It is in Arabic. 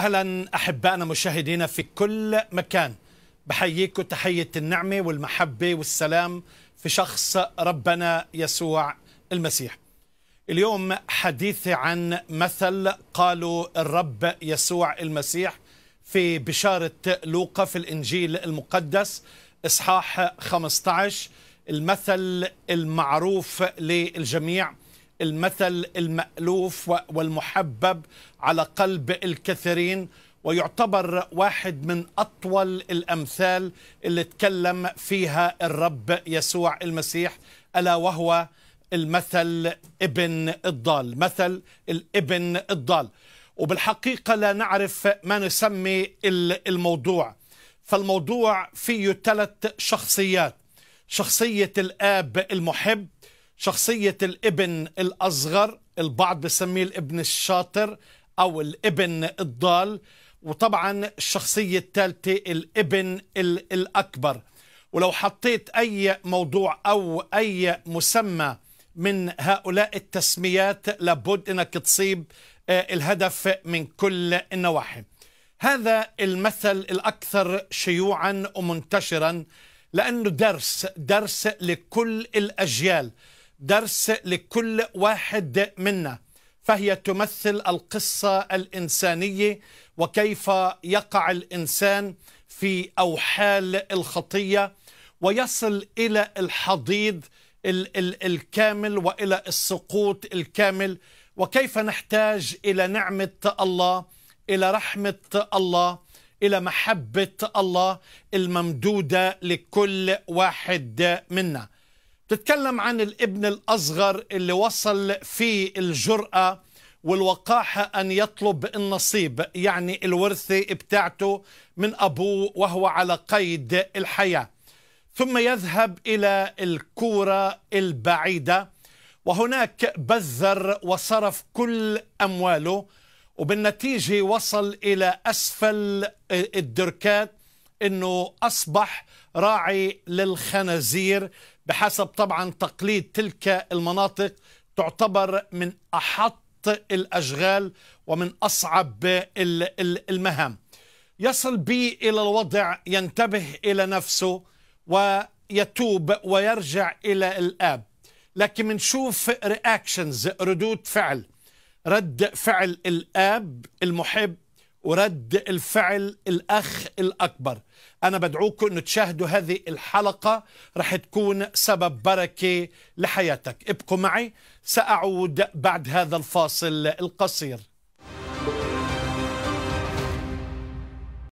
اهلا احبائنا مشاهدينا في كل مكان بحييكم تحيه النعمه والمحبه والسلام في شخص ربنا يسوع المسيح. اليوم حديثي عن مثل قالوا الرب يسوع المسيح في بشاره لوقا في الانجيل المقدس اصحاح 15 المثل المعروف للجميع المثل المألوف والمحبب على قلب الكثيرين ويعتبر واحد من أطول الأمثال اللي تكلم فيها الرب يسوع المسيح ألا وهو المثل ابن الضال مثل الابن الضال وبالحقيقة لا نعرف ما نسمي الموضوع فالموضوع فيه ثلاث شخصيات شخصية الآب المحب شخصية الابن الأصغر البعض بسميه الابن الشاطر أو الابن الضال وطبعا الشخصية الثالثة الابن الأكبر ولو حطيت أي موضوع أو أي مسمى من هؤلاء التسميات لابد أنك تصيب آه، الهدف من كل النواحي هذا المثل الأكثر شيوعا ومنتشرا لأنه درس درس لكل الأجيال درس لكل واحد منا فهي تمثل القصة الإنسانية وكيف يقع الإنسان في أوحال الخطية ويصل إلى الحضيض ال ال الكامل وإلى السقوط الكامل وكيف نحتاج إلى نعمة الله إلى رحمة الله إلى محبة الله الممدودة لكل واحد منا بتتكلم عن الابن الأصغر اللي وصل في الجرأة والوقاحة أن يطلب النصيب يعني الورثة بتاعته من أبوه وهو على قيد الحياة ثم يذهب إلى الكورة البعيدة وهناك بذر وصرف كل أمواله وبالنتيجة وصل إلى أسفل الدركات انه اصبح راعي للخنازير بحسب طبعا تقليد تلك المناطق تعتبر من احط الاشغال ومن اصعب المهام يصل بي الى الوضع ينتبه الى نفسه ويتوب ويرجع الى الاب لكن بنشوف رياكشنز ردود فعل رد فعل الاب المحب ورد الفعل الأخ الأكبر أنا بدعوكم أن تشاهدوا هذه الحلقة رح تكون سبب بركة لحياتك ابقوا معي سأعود بعد هذا الفاصل القصير